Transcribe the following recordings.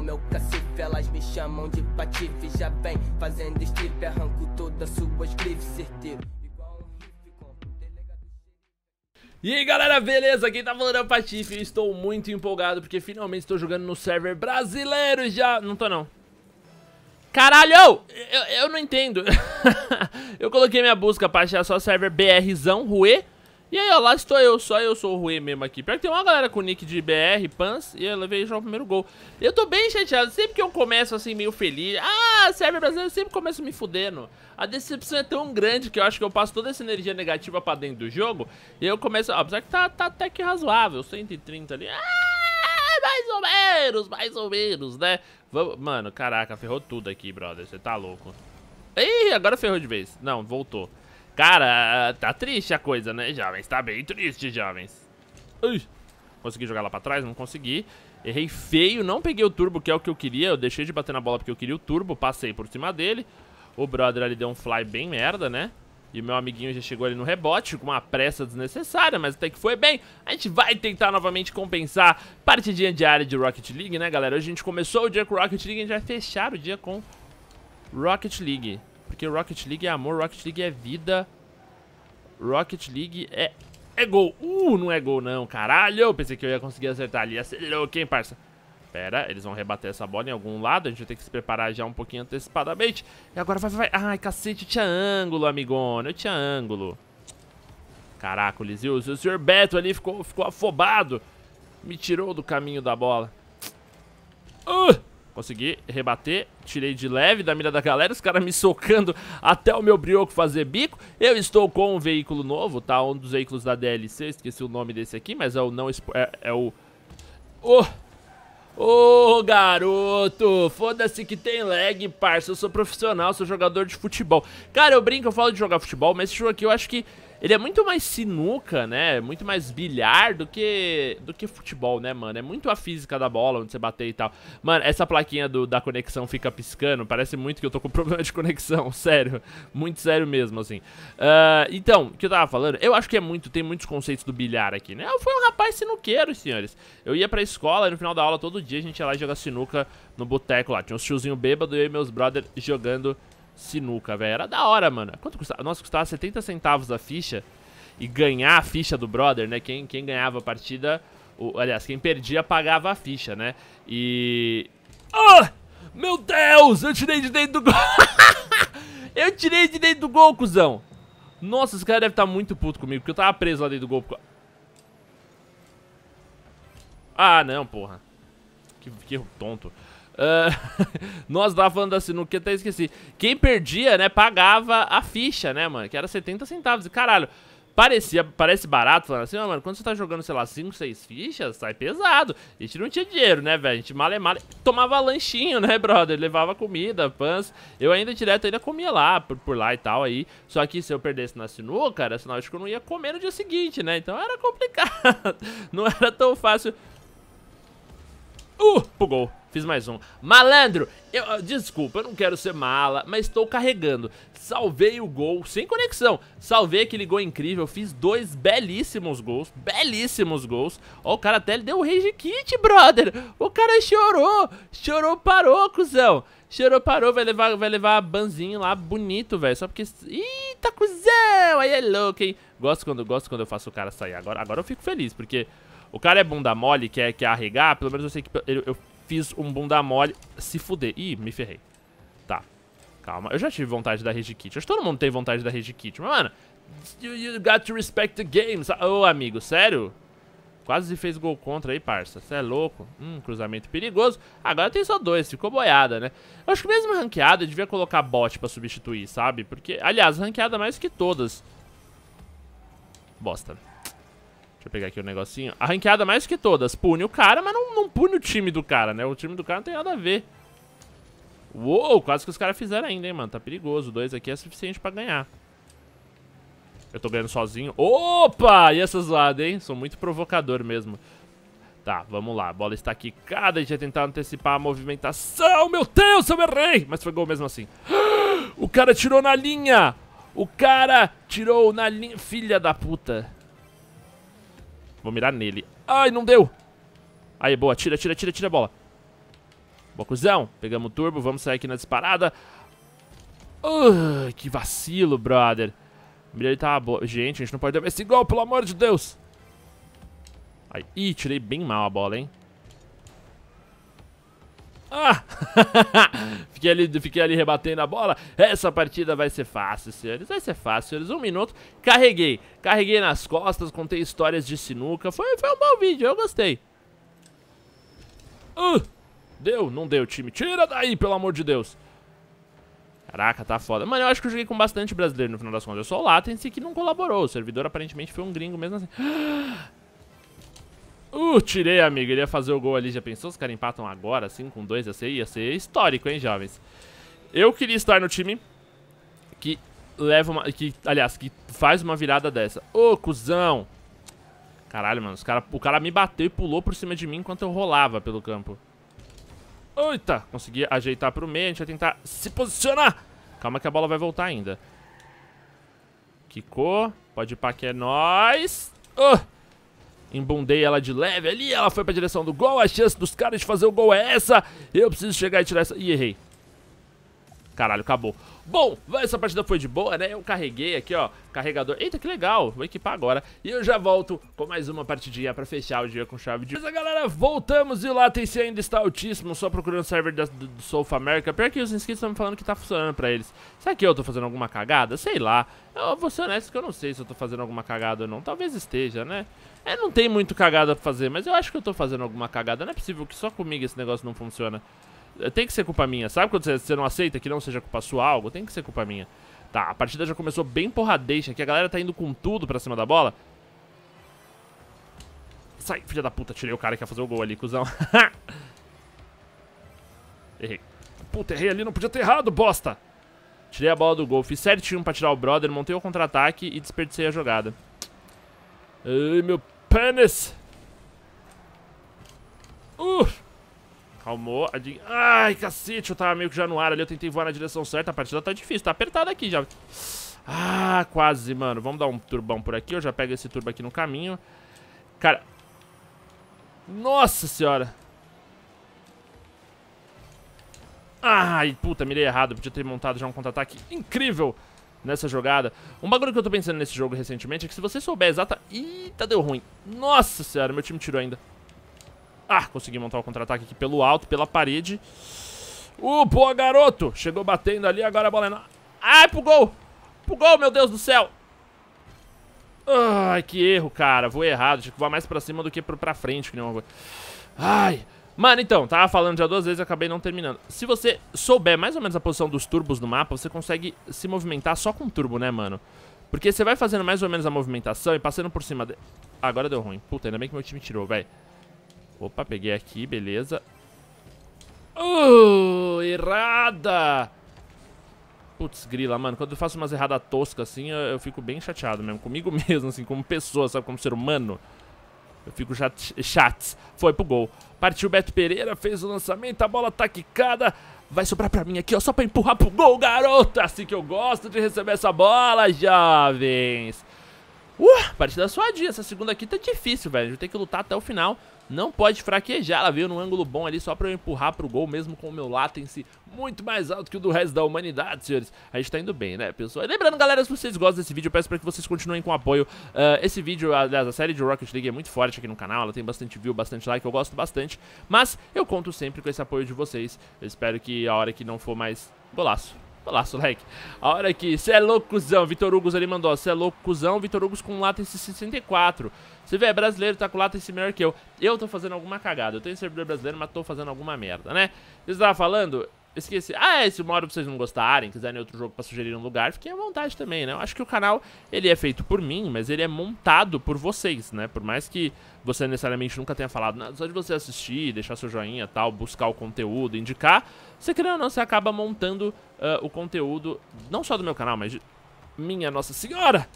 no cacife. Elas me chamam de patife. Já vem fazendo strip, arranco todas suas grifes, certeiro. E aí galera, beleza? Quem tá falando é o Patife estou muito empolgado porque finalmente estou jogando no server brasileiro já... Não tô não. Caralho! Eu, eu não entendo. eu coloquei minha busca pra achar só server BRzão, Rue, e aí, ó, lá estou eu, só eu sou o Rui mesmo aqui. Pior que tem uma galera com nick de BR, Pans, e eu levei já o primeiro gol. Eu tô bem chateado, sempre que eu começo assim, meio feliz, ah, serve brasileiro, eu sempre começo me fudendo. A decepção é tão grande que eu acho que eu passo toda essa energia negativa pra dentro do jogo, e eu começo, ó, apesar que tá, tá até que razoável, 130 ali, ah, mais ou menos, mais ou menos, né? mano, caraca, ferrou tudo aqui, brother, você tá louco. Ih, agora ferrou de vez. Não, voltou. Cara, tá triste a coisa, né, jovens? Tá bem triste, jovens. Ui. Consegui jogar lá pra trás? Não consegui. Errei feio, não peguei o turbo, que é o que eu queria. Eu deixei de bater na bola porque eu queria o turbo, passei por cima dele. O brother ali deu um fly bem merda, né? E meu amiguinho já chegou ali no rebote com uma pressa desnecessária, mas até que foi bem. A gente vai tentar novamente compensar partidinha diária de Rocket League, né, galera? Hoje a gente começou o dia com Rocket League e a gente vai fechar o dia com Rocket League. Porque Rocket League é amor, Rocket League é vida. Rocket League é... É gol! Uh, não é gol não, caralho! Eu pensei que eu ia conseguir acertar ali. Acelerou quem, parça? Pera, eles vão rebater essa bola em algum lado. A gente vai ter que se preparar já um pouquinho antecipadamente. E agora vai, vai, vai. Ai, cacete, eu tinha ângulo, amigona. Eu tinha ângulo. Caracoles, Lizio o senhor Beto ali ficou, ficou afobado. Me tirou do caminho da bola. Uh! Consegui rebater, tirei de leve da mira da galera, os caras me socando até o meu brioco fazer bico. Eu estou com um veículo novo, tá? Um dos veículos da DLC, esqueci o nome desse aqui, mas é o não... É, é o... O... Oh. Ô, oh, garoto, foda-se que tem lag, parça, eu sou profissional, sou jogador de futebol. Cara, eu brinco, eu falo de jogar futebol, mas esse jogo aqui eu acho que ele é muito mais sinuca, né? Muito mais bilhar do que do que futebol, né, mano? É muito a física da bola, onde você bater e tal. Mano, essa plaquinha do, da conexão fica piscando. Parece muito que eu tô com problema de conexão, sério. Muito sério mesmo, assim. Uh, então, o que eu tava falando? Eu acho que é muito, tem muitos conceitos do bilhar aqui, né? Eu fui um rapaz sinuqueiro, senhores. Eu ia pra escola e no final da aula, todo dia, a gente ia lá jogar sinuca no boteco lá. Tinha uns tiozinhos bêbados e eu e meus brothers jogando sinuca, velho. Era da hora, mano. Quanto custava? Nossa, custava 70 centavos a ficha. E ganhar a ficha do brother, né? Quem, quem ganhava a partida. O, aliás, quem perdia pagava a ficha, né? E. Oh, meu Deus! Eu tirei de dentro do gol! eu tirei de dentro do gol, cuzão! Nossa, esse cara deve estar tá muito puto comigo, porque eu tava preso lá dentro do gol. Ah, não, porra. Que, que tonto. Ah, nós tava falando da sinuca, até esqueci. Quem perdia, né, pagava a ficha, né, mano? Que era 70 centavos. E caralho, parecia, parece barato, falando assim, mano, quando você tá jogando, sei lá, 5, 6 fichas, sai pesado. A gente não tinha dinheiro, né, velho? A gente male male tomava lanchinho, né, brother? Levava comida, pães Eu ainda direto ainda comia lá, por, por lá e tal aí. Só que se eu perdesse na sinuca, era sinal de que eu não ia comer no dia seguinte, né? Então era complicado. não era tão fácil. Uh, pro gol. Fiz mais um. Malandro, eu, ah, desculpa, eu não quero ser mala, mas estou carregando. Salvei o gol, sem conexão. Salvei aquele gol incrível, fiz dois belíssimos gols, belíssimos gols. Ó, o cara até deu o rage kit, brother. O cara chorou, chorou, parou, cuzão. Chorou, parou, vai levar, vai levar banzinho lá, bonito, velho. Só porque... Eita, cuzão, aí é louco, hein. Gosto quando, gosto quando eu faço o cara sair. Agora, agora eu fico feliz, porque... O cara é bunda mole, quer, quer arregar, pelo menos eu sei que eu, eu fiz um bunda mole se fuder. Ih, me ferrei. Tá. Calma. Eu já tive vontade da Rage Kit. Acho que todo mundo tem vontade da Rage Kit. Mas, mano, you, you got to respect the game. Ô, oh, amigo, sério? Quase fez gol contra aí, parça. Você é louco. Hum, cruzamento perigoso. Agora tem só dois, ficou boiada, né? Eu acho que mesmo ranqueada eu devia colocar bot pra substituir, sabe? Porque, aliás, ranqueada mais que todas. Bosta. Deixa eu pegar aqui o um negocinho. A ranqueada mais que todas. Pune o cara, mas não, não pune o time do cara, né? O time do cara não tem nada a ver. Uou, quase que os caras fizeram ainda, hein, mano. Tá perigoso. Dois aqui é suficiente pra ganhar. Eu tô ganhando sozinho. Opa! E essa zoada, hein? Sou muito provocador mesmo. Tá, vamos lá. A bola está aqui. cada dia tentar antecipar a movimentação. Meu Deus, eu errei! Mas foi gol mesmo assim. O cara tirou na linha! O cara tirou na linha. Filha da puta. Vou mirar nele. Ai, não deu. Aí, boa. Tira, tira, tira, tira a bola. Boa, cuzão. Pegamos o turbo. Vamos sair aqui na disparada. Uh, que vacilo, brother. A ele tá boa. Gente, a gente não pode dar esse gol, pelo amor de Deus. Aí, ih, tirei bem mal a bola, hein. Ah! fiquei, ali, fiquei ali rebatendo a bola. Essa partida vai ser fácil, senhores. Vai ser fácil, senhores. Um minuto. Carreguei. Carreguei nas costas, contei histórias de sinuca. Foi, foi um bom vídeo, eu gostei. Uh! Deu? Não deu, time. Tira daí, pelo amor de Deus. Caraca, tá foda. Mano, eu acho que eu joguei com bastante brasileiro no final das contas. Eu sou o Latency que não colaborou. O servidor aparentemente foi um gringo mesmo assim. Ah! Uh, tirei, amigo. Ele ia fazer o gol ali. Já pensou? Os caras empatam agora, assim, com dois. Ia ser, ia ser histórico, hein, jovens? Eu queria estar no time que leva uma... Que, aliás, que faz uma virada dessa. Ô, oh, cuzão! Caralho, mano. Os cara, o cara me bateu e pulou por cima de mim enquanto eu rolava pelo campo. Eita! Consegui ajeitar pro meio. A gente vai tentar se posicionar. Calma que a bola vai voltar ainda. Quicou. Pode ir pra que é nóis. Oh. Embundei ela de leve ali, ela foi pra direção do gol. A chance dos caras de fazer o gol é essa. Eu preciso chegar e tirar essa. E errei. Caralho, acabou. Bom, essa partida foi de boa, né? Eu carreguei aqui, ó, carregador. Eita, que legal, vou equipar agora. E eu já volto com mais uma partidinha pra fechar o dia com chave de... Beleza, galera, voltamos e o latency ainda está altíssimo, só procurando o server da, do, do South America. Pior que os inscritos estão me falando que tá funcionando pra eles. Será que eu tô fazendo alguma cagada? Sei lá. Eu vou ser honesto que eu não sei se eu tô fazendo alguma cagada ou não. Talvez esteja, né? É, não tem muito cagada pra fazer, mas eu acho que eu tô fazendo alguma cagada. Não é possível que só comigo esse negócio não funciona. Tem que ser culpa minha. Sabe quando você, não aceita que não seja culpa sua algo? Tem que ser culpa minha. Tá, a partida já começou bem porradeixa aqui. A galera tá indo com tudo pra cima da bola. Sai, filha da puta. Tirei o cara que ia fazer o gol ali, cuzão. errei. Puta, errei ali. Não podia ter errado, bosta. Tirei a bola do gol. Fiz certinho pra tirar o brother. Montei o contra-ataque e desperdicei a jogada. Ai, meu pênis. Uh! Calmou. Ai, cacete, eu tava meio que já no ar ali. Eu tentei voar na direção certa. A partida tá difícil, tá apertada aqui já. Ah, quase, mano. Vamos dar um turbão por aqui. Eu já pego esse turbo aqui no caminho. Cara. Nossa senhora. Ai, puta, mirei errado. podia ter montado já um contra-ataque incrível nessa jogada. Um bagulho que eu tô pensando nesse jogo recentemente é que se você souber exata... Eita, tá deu ruim. Nossa senhora, meu time tirou ainda. Ah, consegui montar o contra-ataque aqui pelo alto, pela parede. Uh, boa, garoto! Chegou batendo ali, agora a bola é... Na... Ai, pro gol! Pro gol, meu Deus do céu! Ai, que erro, cara. Vou errado. Tinha que voar mais pra cima do que pra frente, que não Ai... Mano, então, tava falando já duas vezes e acabei não terminando. Se você souber mais ou menos a posição dos turbos no mapa, você consegue se movimentar só com turbo, né, mano? Porque você vai fazendo mais ou menos a movimentação e passando por cima de... Agora deu ruim. Puta, ainda bem que meu time tirou, velho. Opa, peguei aqui, beleza. Uh, errada! Putz, grila, mano. Quando eu faço umas erradas toscas assim, eu, eu, fico bem chateado mesmo. Comigo mesmo, assim, como pessoa, sabe? Como ser humano. Eu fico chateado. Foi pro gol. Partiu Beto Pereira, fez o lançamento, a bola tá quicada. Vai sobrar pra mim aqui, ó, só pra empurrar pro gol, garota! Assim que eu gosto de receber essa bola, jovens! Uh, partida suadinha. Essa segunda aqui tá difícil, velho. A gente tem que lutar até o final não pode fraquejar. Ela veio num ângulo bom ali só pra eu empurrar pro gol, mesmo com o meu latency muito mais alto que o do resto da humanidade, senhores. A gente tá indo bem, né, pessoal? E lembrando, galera, se vocês gostam desse vídeo, eu peço pra que vocês continuem com o apoio. Uh, esse vídeo, aliás, a série de Rocket League é muito forte aqui no canal, ela tem bastante view, bastante like, eu gosto bastante. Mas eu conto sempre com esse apoio de vocês. Eu espero que a hora que não for mais golaço, Laço like. A hora que cê é louco, Vitor Hugo ali mandou, cê é louco, Vitor Hugo com lata em 64. Você vê, é brasileiro tá com lata esse melhor que eu. Eu tô fazendo alguma cagada. Eu tenho servidor brasileiro, mas tô fazendo alguma merda, né? Vocês tava falando? Esqueci. Ah, é, se uma hora vocês não gostarem, quiserem outro jogo pra sugerir um lugar, fiquem à vontade também, né? Eu acho que o canal, ele é feito por mim, mas ele é montado por vocês, né? Por mais que você necessariamente nunca tenha falado, nada, só de você assistir, deixar seu joinha tal, buscar o conteúdo, indicar, você querendo ou não, você acaba montando uh, o conteúdo, não só do meu canal, mas de... Minha Nossa Senhora!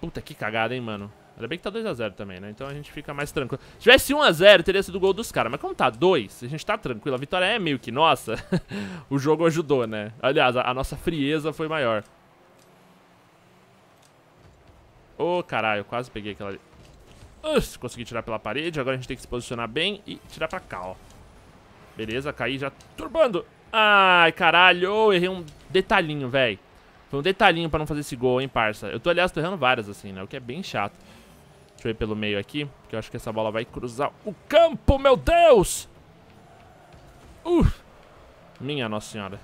Puta que cagada, hein, mano? Ainda bem que tá 2x0 também, né? Então a gente fica mais tranquilo. Se tivesse 1x0, teria sido o gol dos caras. Mas como tá 2, a gente tá tranquilo. A vitória é meio que nossa. o jogo ajudou, né? Aliás, a, a nossa frieza foi maior. Ô, oh, caralho. Quase peguei aquela ali. Uf, consegui tirar pela parede. Agora a gente tem que se posicionar bem e tirar pra cá, ó. Beleza, caí já turbando. Ai, caralho. Oh, errei um detalhinho, velho. Foi um detalhinho pra não fazer esse gol, hein, parça. Eu tô, aliás, tô errando várias, assim, né? O que é bem chato. Deixa eu ir pelo meio aqui, porque eu acho que essa bola vai cruzar o campo, meu Deus! Uh! Minha Nossa Senhora.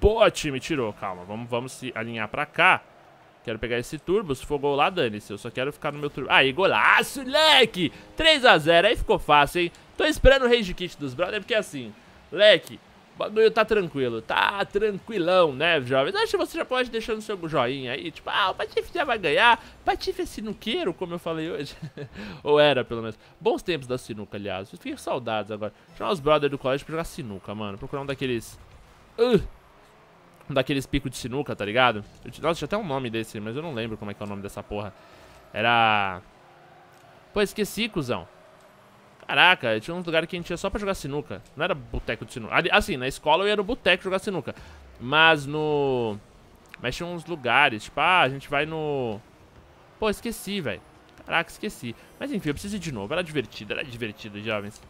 Boa, time, tirou. Calma, vamos, vamos se alinhar pra cá. Quero pegar esse turbo, se for gol lá, dane-se. Eu só quero ficar no meu turbo. Aí, golaço, leque! 3x0, aí ficou fácil, hein? Tô esperando o Rage Kit dos Brothers, porque é assim... Leque, bagulho tá tranquilo, tá tranquilão, né, jovens? Acho que você já pode deixar o seu joinha aí, tipo, ah, o Patife já vai ganhar, Patife é sinuqueiro, como eu falei hoje. Ou era, pelo menos. Bons tempos da sinuca, aliás, eu fiquei saudado saudades agora. Chamar os brothers do colégio pra jogar sinuca, mano, procurar um daqueles... Uh! Um daqueles picos de sinuca, tá ligado? Eu, nossa, tinha até um nome desse, mas eu não lembro como é que é o nome dessa porra. Era... Pô, esqueci, cuzão. Caraca, tinha uns lugares que a gente ia só pra jogar sinuca. Não era boteco de sinuca. Assim, na escola eu ia no boteco jogar sinuca. Mas no... Mas tinha uns lugares, tipo, ah, a gente vai no... Pô, esqueci, velho. Caraca, esqueci. Mas enfim, eu preciso ir de novo. Era divertido, era divertido, jovens.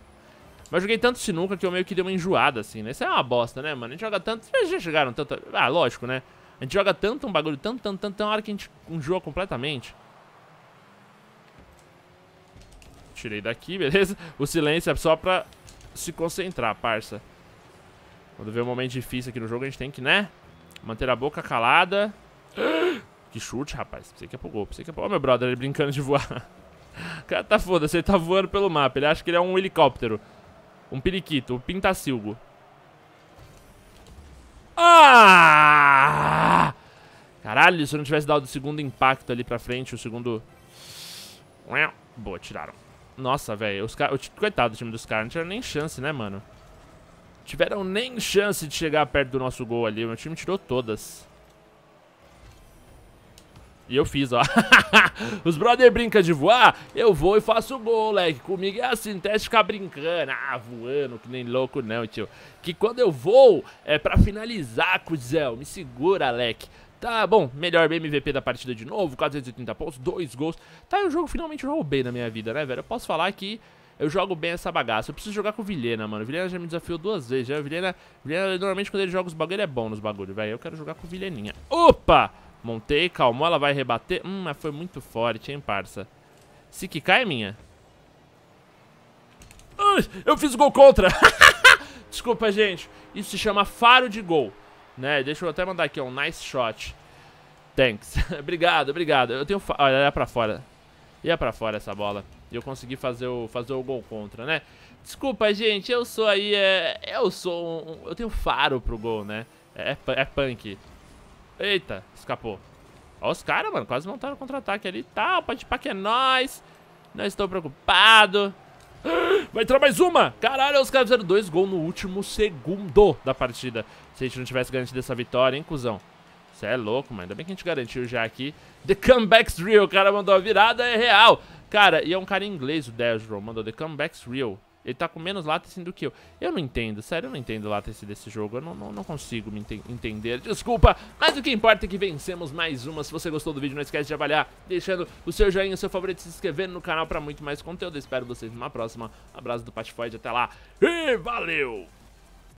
Mas joguei tanto sinuca que eu meio que dei uma enjoada, assim, né? Isso é uma bosta, né, mano? A gente joga tanto... Vocês já chegaram tanto... Ah, lógico, né? A gente joga tanto um bagulho, tanto, tanto, tanto, tanto, hora que a gente enjoa completamente. Tirei daqui, beleza? O silêncio é só pra se concentrar, parça. Quando vê um momento difícil aqui no jogo, a gente tem que, né? Manter a boca calada. Que chute, rapaz. Pensei que é pro gol. Pensei que é pro... oh, meu brother, ele brincando de voar. O cara tá foda-se, ele tá voando pelo mapa. Ele acha que ele é um helicóptero. Um periquito, um pintacilgo. Ah! Caralho, se eu não tivesse dado o segundo impacto ali pra frente, o segundo... Boa, tiraram. Nossa, velho. Os caras. Coitado do time dos caras. Não tiveram nem chance, né, mano? Tiveram nem chance de chegar perto do nosso gol ali. Meu time tirou todas. E eu fiz, ó. Os brother brinca de voar, eu vou e faço gol, moleque. Comigo é assim, teste ficar brincando. Ah, voando, que nem louco não, tio. Que quando eu vou, é pra finalizar, cuzão. Me segura, moleque. Tá bom, melhor MVP da partida de novo, 430 pontos, dois gols. Tá, eu jogo finalmente jogo bem na minha vida, né, velho? Eu posso falar que eu jogo bem essa bagaça. Eu preciso jogar com o Vilhena, mano. O Vilhena já me desafiou duas vezes. Já, né? o Vilhena, Vilhena, normalmente quando ele joga os bagulho, ele é bom nos bagulhos, velho. Eu quero jogar com o Vilheninha. Opa! Montei, calmou, ela vai rebater. Hum, mas foi muito forte, hein, parça. Se cai, é minha. Uh, eu fiz gol contra. Desculpa, gente. Isso se chama faro de gol. Né? Deixa eu até mandar aqui, ó, um nice shot. Thanks. obrigado, obrigado. Eu tenho... Olha, era é pra fora. Ia é pra fora essa bola. E eu consegui fazer o, fazer o gol contra, né? Desculpa, gente, eu sou aí... É, eu sou um, Eu tenho faro pro gol, né? É, é, é punk. Eita, escapou. Ó os caras, mano, quase montaram contra-ataque ali e tal. Pode pá que é nóis. Não estou preocupado. Vai entrar mais uma! Caralho, os caras fizeram dois gols no último segundo da partida se a gente não tivesse garantido essa vitória, hein, cuzão? Você é louco, mano. Ainda bem que a gente garantiu já aqui. The comeback's real. O cara mandou a virada, é real. Cara, e é um cara em inglês, o Dezro. Mandou the comeback's real. Ele tá com menos latency do que eu. Eu não entendo, sério, eu não entendo latency desse jogo. Eu não, não, não consigo me ente entender. Desculpa, mas o que importa é que vencemos mais uma. Se você gostou do vídeo, não esquece de avaliar, deixando o seu joinha, o seu favorito, se inscrevendo no canal pra muito mais conteúdo. Eu espero vocês numa próxima. abraço do Patifoide, até lá e valeu!